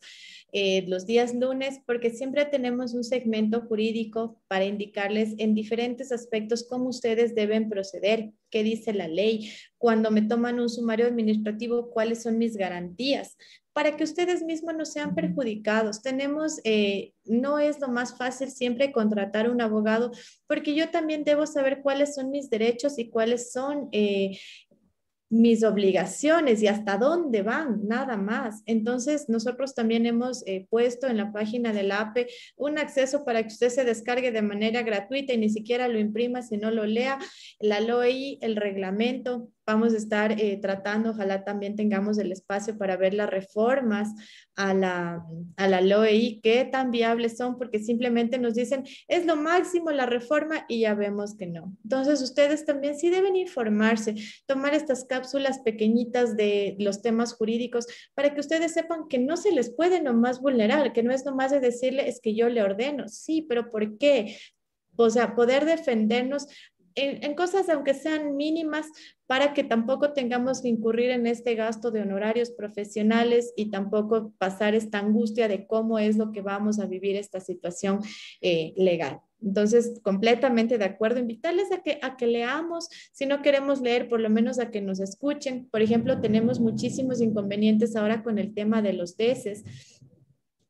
eh, los días lunes porque siempre tenemos un segmento jurídico para indicarles en diferentes aspectos cómo ustedes deben proceder, qué dice la ley, cuando me toman un sumario administrativo, cuáles son mis garantías, para que ustedes mismos no sean perjudicados. Tenemos, eh, no es lo más fácil siempre contratar un abogado, porque yo también debo saber cuáles son mis derechos y cuáles son eh, mis obligaciones y hasta dónde van, nada más. Entonces, nosotros también hemos eh, puesto en la página del APE un acceso para que usted se descargue de manera gratuita y ni siquiera lo imprima, si no lo lea, la LOI, e el reglamento Vamos a estar eh, tratando, ojalá también tengamos el espacio para ver las reformas a la, a la LOEI, qué tan viables son, porque simplemente nos dicen, es lo máximo la reforma y ya vemos que no. Entonces, ustedes también sí deben informarse, tomar estas cápsulas pequeñitas de los temas jurídicos para que ustedes sepan que no se les puede nomás vulnerar, que no es nomás de decirle, es que yo le ordeno, sí, pero ¿por qué? o sea, poder defendernos en, cosas aunque sean mínimas para que tampoco tengamos que incurrir en este gasto de honorarios profesionales y tampoco pasar esta angustia de cómo es lo que vamos a vivir esta situación eh, legal. Entonces, completamente de acuerdo, invitarles a que, a que leamos, si no queremos leer, por lo menos a que nos escuchen. Por ejemplo, tenemos muchísimos inconvenientes ahora con el tema de los DECES e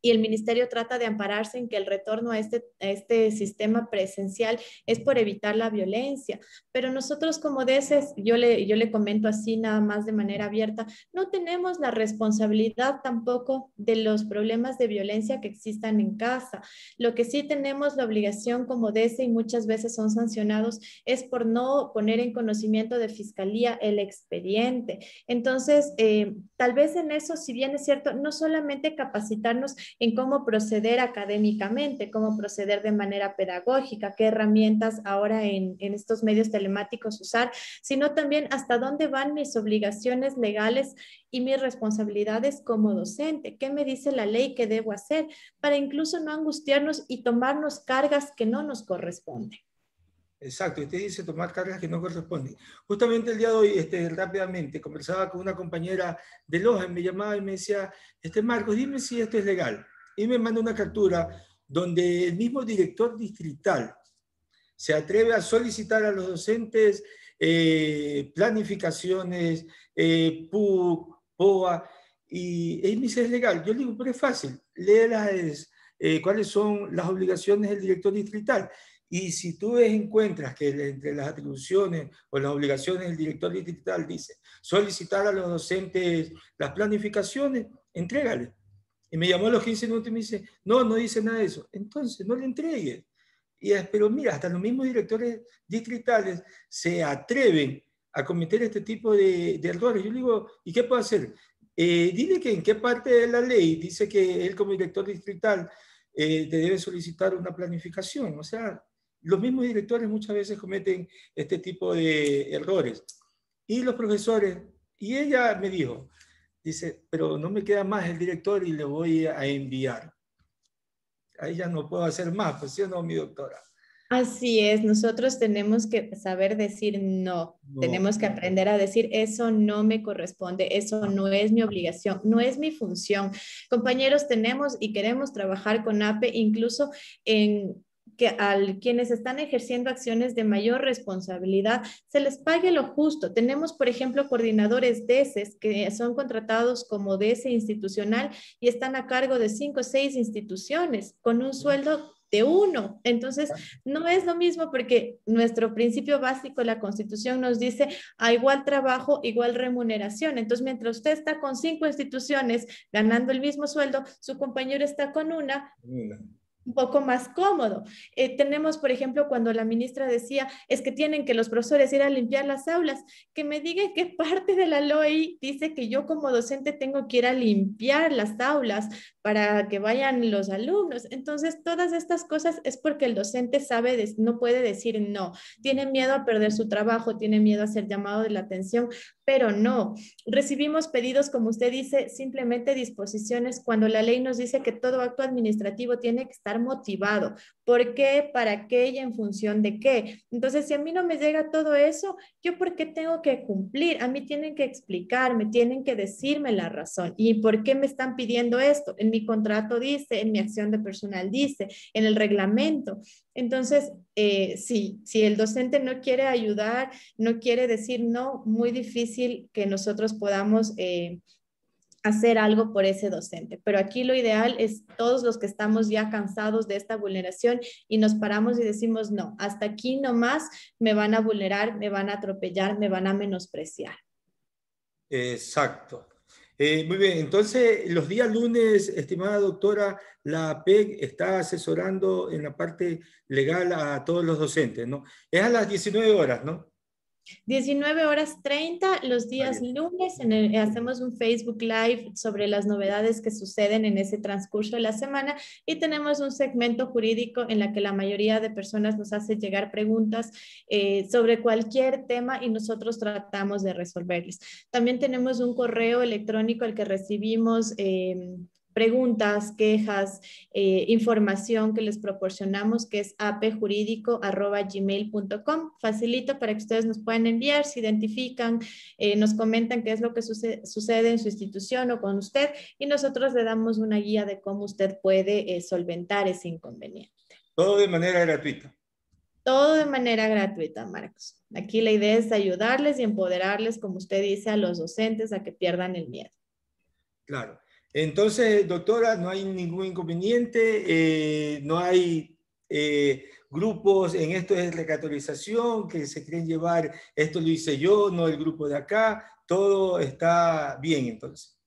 y el ministerio trata de ampararse en que el retorno a este, este sistema presencial es por evitar la violencia. Pero nosotros como DECES, yo le, yo le comento así nada más de manera abierta, no tenemos la responsabilidad tampoco de los problemas de violencia que existan en casa. Lo que sí tenemos la obligación como DECES y muchas veces son sancionados es por no poner en conocimiento de fiscalía el expediente. Entonces, eh, tal vez en eso, si bien es cierto, no solamente capacitarnos en cómo proceder académicamente, cómo proceder de manera pedagógica, qué herramientas ahora en, estos medios telemáticos usar, sino también hasta dónde van mis obligaciones legales y mis responsabilidades como docente, qué me dice la ley que debo hacer para incluso no angustiarnos y tomarnos cargas que no nos corresponden. Exacto, y usted dice tomar cargas que no corresponden. Justamente el día de hoy, este, rápidamente, conversaba con una compañera de Loja, me llamaba y me decía, este Marcos, dime si esto es legal. Y me manda una captura donde el mismo director distrital se atreve a solicitar a los docentes eh, planificaciones, eh, PUC, POA, y él me dice, es legal. Yo le digo, pero es fácil, lee las, eh, cuáles son las obligaciones del director distrital. Y si tú encuentras que entre las atribuciones o las obligaciones del director distrital dice solicitar a los docentes las planificaciones, entrégale. Y me llamó a los 15 minutos y me dice, no, no dice nada de eso. Entonces, no le entregues. Y es, pero mira, hasta los mismos directores distritales se atreven a cometer este tipo de, errores. Yo le digo, ¿y qué puedo hacer? Eh, dile que en qué parte de la ley dice que él como director distrital eh, te debe solicitar una planificación. O sea, los mismos directores muchas veces cometen este tipo de errores. Y los profesores, y ella me dijo, dice, pero no me queda más el director y le voy a enviar. Ahí ya no puedo hacer más, pues yo no, mi doctora. Así es, nosotros tenemos que saber decir no. tenemos que aprender a decir eso no me corresponde, eso no es mi obligación, no es mi función. Compañeros, tenemos y queremos trabajar con APE incluso en que a quienes están ejerciendo acciones de mayor responsabilidad se les pague lo justo. Tenemos, por ejemplo, coordinadores DESES que son contratados como DESE institucional y están a cargo de cinco o seis instituciones con un sueldo de uno. Entonces, no es lo mismo porque nuestro principio básico, la constitución nos dice a igual trabajo, igual remuneración. Entonces, mientras usted está con cinco instituciones ganando el mismo sueldo, su compañero está con una un poco más cómodo. Eh, tenemos, por ejemplo, cuando la ministra decía, es que tienen que los profesores ir a limpiar las aulas, que me diga qué *laughs* parte de la LOI dice que yo como docente tengo que ir a limpiar las aulas para que vayan los alumnos. Entonces, todas estas cosas es porque el docente sabe, no puede decir no, tiene miedo a perder su trabajo, tiene miedo a ser llamado de la atención, pero no. Recibimos pedidos, como usted dice, simplemente disposiciones cuando la ley nos dice que todo acto administrativo tiene que estar motivado. ¿Por qué? ¿Para qué? ¿Y en función de qué? Entonces, si a mí no me llega todo eso, ¿yo por qué tengo que cumplir? A mí tienen que explicarme, tienen que decirme la razón. ¿Y por qué me están pidiendo esto? En mi contrato dice, en mi acción de personal dice, en el reglamento. Entonces, eh, sí, si el docente no quiere ayudar, no quiere decir no, muy difícil que nosotros podamos... Eh, hacer algo por ese docente. Pero aquí lo ideal es todos los que estamos ya cansados de esta vulneración y nos paramos y decimos, no, hasta aquí nomás me van a vulnerar, me van a atropellar, me van a menospreciar. Exacto. Eh, muy bien, entonces los días lunes, estimada doctora, la peg está asesorando en la parte legal a todos los docentes, ¿no? Es a las 19 horas, ¿no? 19 horas 30 los días lunes hacemos un Facebook Live sobre las novedades que suceden en ese transcurso de la semana y tenemos un segmento jurídico en la que la mayoría de personas nos hace llegar preguntas eh, sobre cualquier tema y nosotros tratamos de resolverles. También tenemos un correo electrónico al que recibimos... Em, preguntas, quejas, eh, información que les proporcionamos, que es apejurídico.com. Facilito para que ustedes nos puedan enviar, se identifican, eh, nos comentan qué es lo que sucede, en su institución o con usted y nosotros le damos una guía de cómo usted puede eh, solventar ese inconveniente. Todo de manera gratuita. Todo de manera gratuita, Marcos. Aquí la idea es ayudarles y empoderarles, como usted dice, a los docentes a que pierdan el miedo. Claro. Entonces, doctora, no hay ningún inconveniente, eh, no hay eh, grupos en esto es recatorización, que se quieren llevar, esto lo hice yo, no el grupo de acá, todo está bien entonces.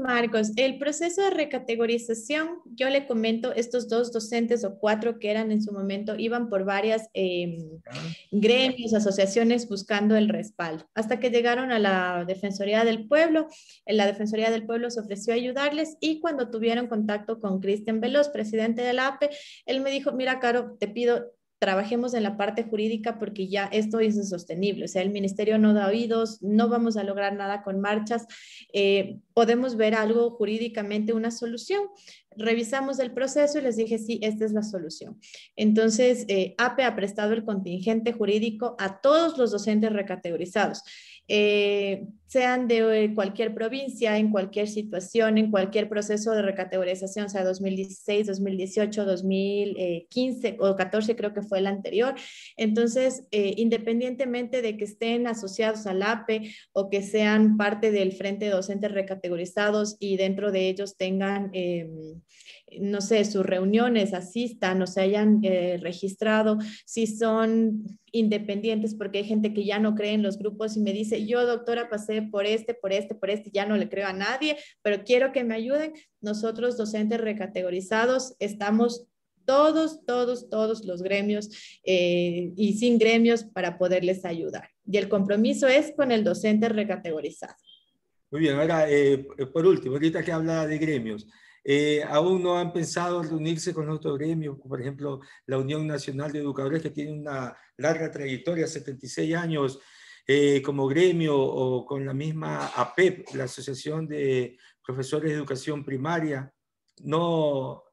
Marcos, el proceso de recategorización, yo le comento, estos dos docentes o cuatro que eran en su momento iban por varias em, ah. gremios, asociaciones buscando el respaldo, hasta que llegaron a la Defensoría del Pueblo. En la Defensoría del Pueblo se ofreció ayudarles y cuando tuvieron contacto con Cristian Veloz, presidente de la APE, él me dijo, mira, Caro, te pido trabajemos en la parte jurídica porque ya esto es insostenible. O sea, el ministerio no da oídos, no vamos a lograr nada con marchas. Eh, podemos ver algo jurídicamente, una solución. Revisamos el proceso y les dije, sí, esta es la solución. Entonces, eh, APE ha prestado el contingente jurídico a todos los docentes recategorizados. Eh, sean de eh, cualquier provincia, en cualquier situación, en cualquier proceso de recategorización, o sea, 2016, 2018, 2015 o 2014 creo que fue el anterior. Entonces, eh, independientemente de que estén asociados al APE o que sean parte del Frente Docentes Recategorizados y dentro de ellos tengan... Em, no sé, sus reuniones asistan o se hayan eh, registrado, si son independientes, porque hay gente que ya no cree en los grupos y me dice, yo doctora pasé por este, por este, por este, ya no le creo a nadie, pero quiero que me ayuden. Nosotros, docentes recategorizados, estamos todos, todos, todos los gremios eh, y sin gremios para poderles ayudar. Y el compromiso es con el docente recategorizado. Muy bien, ahora, eh, por último, ahorita que habla de gremios, eh, aún no han pensado reunirse con otro gremio, por ejemplo, la Unión Nacional de Educadores, que tiene una larga trayectoria, 76 años eh, como gremio, o con la misma APEP, e la Asociación de Profesores de Educación Primaria. No,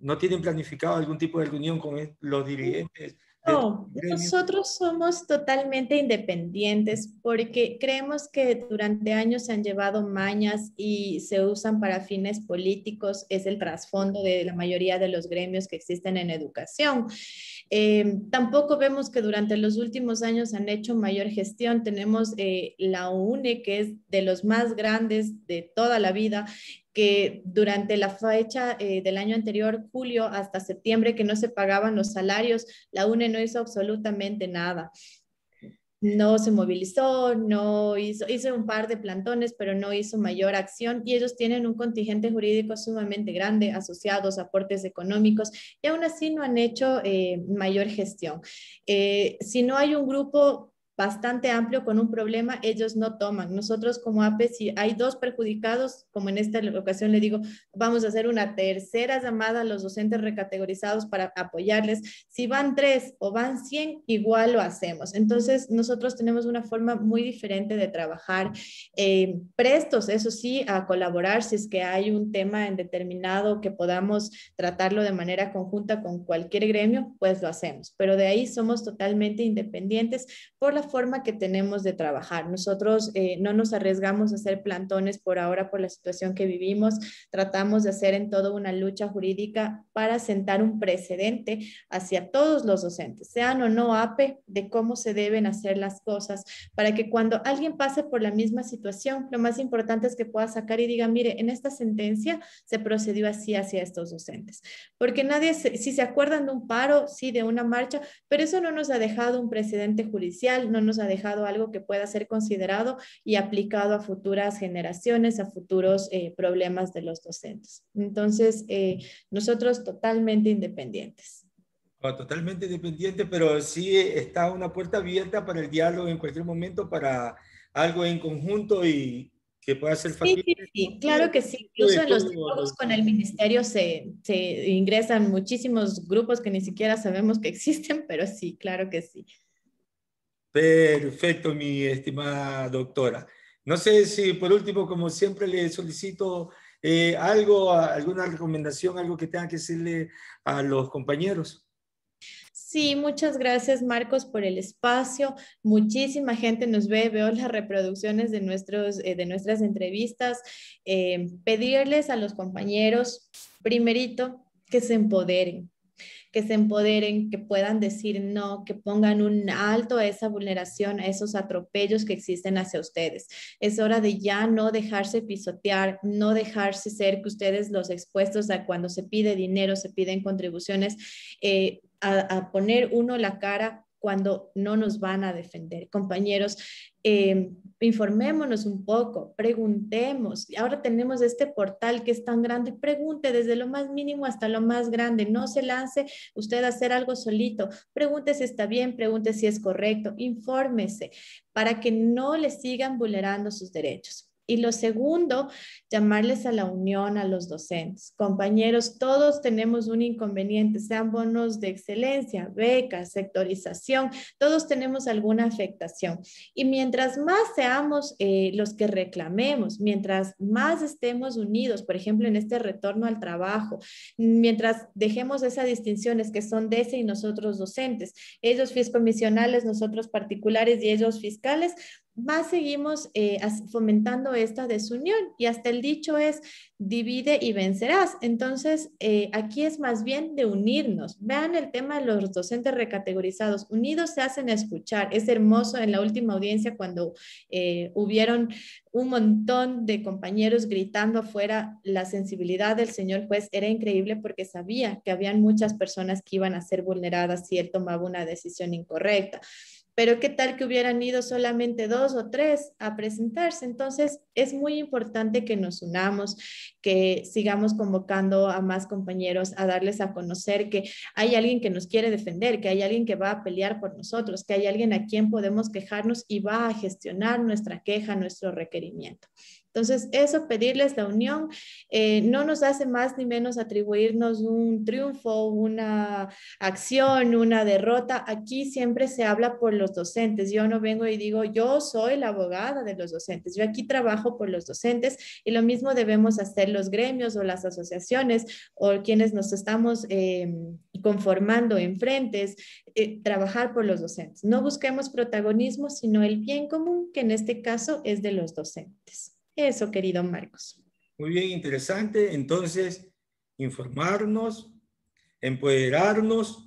no tienen planificado algún tipo de reunión con los dirigentes no, nosotros somos totalmente independientes porque creemos que durante años se han llevado mañas y se usan para fines políticos, es el trasfondo de la mayoría de los gremios que existen en educación. Eh, tampoco vemos que durante los últimos años han hecho mayor gestión. Tenemos eh, la UNE, que es de los más grandes de toda la vida, que durante la fecha eh, del año anterior, julio hasta septiembre, que no se pagaban los salarios, la UNE no hizo absolutamente nada no se movilizó, no hizo, hizo un par de plantones, pero no hizo mayor acción y ellos tienen un contingente jurídico sumamente grande, asociados, aportes económicos y aún así no han hecho eh, mayor gestión. Eh, si no hay un grupo bastante amplio con un problema, ellos no toman. Nosotros como APE, si hay dos perjudicados, como en esta ocasión le digo, vamos a hacer una tercera llamada a los docentes recategorizados para apoyarles. Si van tres o van cien, igual lo hacemos. Entonces, nosotros tenemos una forma muy diferente de trabajar. Eh, prestos, eso sí, a colaborar si es que hay un tema en determinado que podamos tratarlo de manera conjunta con cualquier gremio, pues lo hacemos. Pero de ahí somos totalmente independientes por la forma que tenemos de trabajar. Nosotros eh, no nos arriesgamos a hacer plantones por ahora por la situación que vivimos. Tratamos de hacer en todo una lucha jurídica para sentar un precedente hacia todos los docentes, sean o no APE, de cómo se deben hacer las cosas, para que cuando alguien pase por la misma situación, lo más importante es que pueda sacar y diga, mire, en esta sentencia se procedió así hacia estos docentes. Porque nadie, si se acuerdan de un paro, sí, de una marcha, pero eso no nos ha dejado un precedente judicial, no nos ha dejado algo que pueda ser considerado y aplicado a futuras generaciones, a futuros eh, problemas de los docentes. Entonces, eh, nosotros totalmente independientes. Ah, totalmente independiente, pero sí está una puerta abierta para el diálogo en cualquier momento, para algo en conjunto y, que pueda ser fácil. Sí, sí, claro que sí. Incluso en los diálogos con el ministerio se, se ingresan muchísimos grupos que ni siquiera sabemos que existen, *laughs* pero sí, claro que sí. Perfecto, mi estimada doctora. No sé si por último, como siempre, le solicito eh, algo, alguna recomendación, algo que tenga que decirle a los compañeros. Sí, muchas gracias Marcos por el espacio. Muchísima gente nos ve, veo las reproducciones de, nuestros, eh, de nuestras entrevistas. Eh, pedirles a los compañeros, primerito, que se empoderen, que se empoderen, que puedan decir no, que pongan un alto a esa vulneración, a esos atropellos que existen hacia ustedes. Es hora de ya no dejarse pisotear, no dejarse ser que ustedes los expuestos a cuando se pide dinero, se piden contribuciones, eh, a poner uno la cara cuando no nos van a defender. Compañeros, eh, informémonos un poco, preguntemos. Ahora tenemos este portal que es tan grande, pregunte desde lo más mínimo hasta lo más grande. No se lance usted a hacer algo solito. Pregunte si está bien, pregunte si es correcto, infórmese para que no le sigan vulnerando sus derechos. Y lo segundo, llamarles a la unión a los docentes. Compañeros, todos tenemos un inconveniente, sean bonos de excelencia, becas, sectorización, todos tenemos alguna afectación. Y mientras más seamos eh, los que reclamemos, mientras más estemos unidos, por ejemplo, en este retorno al trabajo, mientras dejemos esas distinciones que son de ese y nosotros docentes, ellos fiscomisionales, nosotros particulares y ellos fiscales, más seguimos eh, fomentando esta desunión y hasta el dicho es divide y vencerás. Entonces, eh, aquí es más bien de unirnos. Vean el tema de los docentes recategorizados. Unidos se hacen escuchar. Es hermoso en la última audiencia cuando eh, hubieron un montón de compañeros gritando afuera. La sensibilidad del señor juez era increíble porque sabía que habían muchas personas que iban a ser vulneradas si él tomaba una decisión incorrecta pero qué tal que hubieran ido solamente dos o tres a presentarse. Entonces, es muy importante que nos unamos, que sigamos convocando a más compañeros, a darles a conocer que hay alguien que nos quiere defender, que hay alguien que va a pelear por nosotros, que hay alguien a quien podemos quejarnos y va a gestionar nuestra queja, nuestro requerimiento. Entonces, eso, pedirles la unión, eh, no nos hace más ni menos atribuirnos un triunfo, una acción, una derrota. Aquí siempre se habla por los docentes. Yo no vengo y digo, yo soy la abogada de los docentes. Yo aquí trabajo por los docentes y lo mismo debemos hacer los gremios o las asociaciones o quienes nos estamos em, conformando en frentes, eh, trabajar por los docentes. No busquemos protagonismo, sino el bien común, que en este caso es de los docentes. Eso, querido Marcos. Muy bien, interesante. Entonces, informarnos, empoderarnos,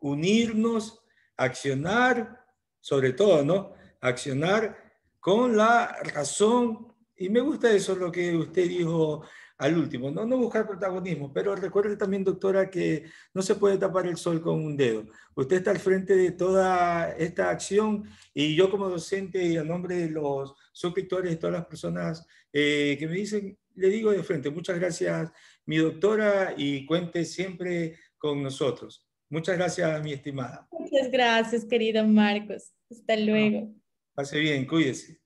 unirnos, accionar, sobre todo, ¿no? Accionar con la razón. Y me gusta eso lo que usted dijo, al último, no, no buscar protagonismo, pero recuerde también, doctora, que no se puede tapar el sol con un dedo. Usted está al frente de toda esta acción y yo como docente y a nombre de los suscriptores y todas las personas eh, que me dicen, le digo de frente, muchas gracias, mi doctora, y cuente siempre con nosotros. Muchas gracias, mi estimada. Muchas gracias, querido Marcos. Hasta luego. Pase bien, cuídese.